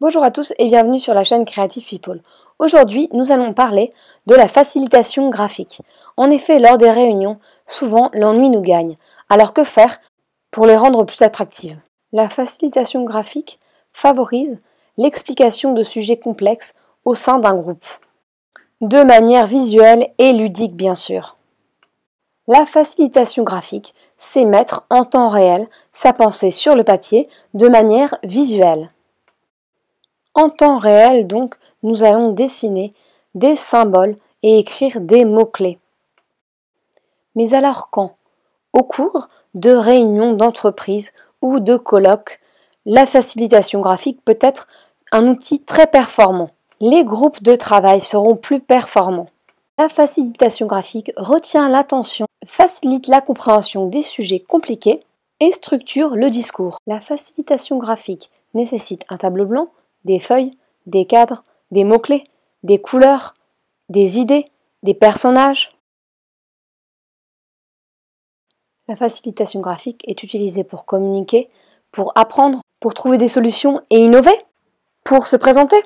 Bonjour à tous et bienvenue sur la chaîne Creative People. Aujourd'hui, nous allons parler de la facilitation graphique. En effet, lors des réunions, souvent l'ennui nous gagne. Alors que faire pour les rendre plus attractives La facilitation graphique favorise l'explication de sujets complexes au sein d'un groupe, de manière visuelle et ludique bien sûr. La facilitation graphique, c'est mettre en temps réel sa pensée sur le papier de manière visuelle. En temps réel, donc, nous allons dessiner des symboles et écrire des mots-clés. Mais alors quand Au cours de réunions d'entreprise ou de colloques, la facilitation graphique peut être un outil très performant. Les groupes de travail seront plus performants. La facilitation graphique retient l'attention, facilite la compréhension des sujets compliqués et structure le discours. La facilitation graphique nécessite un tableau blanc, des feuilles, des cadres, des mots-clés, des couleurs, des idées, des personnages. La facilitation graphique est utilisée pour communiquer, pour apprendre, pour trouver des solutions et innover, pour se présenter.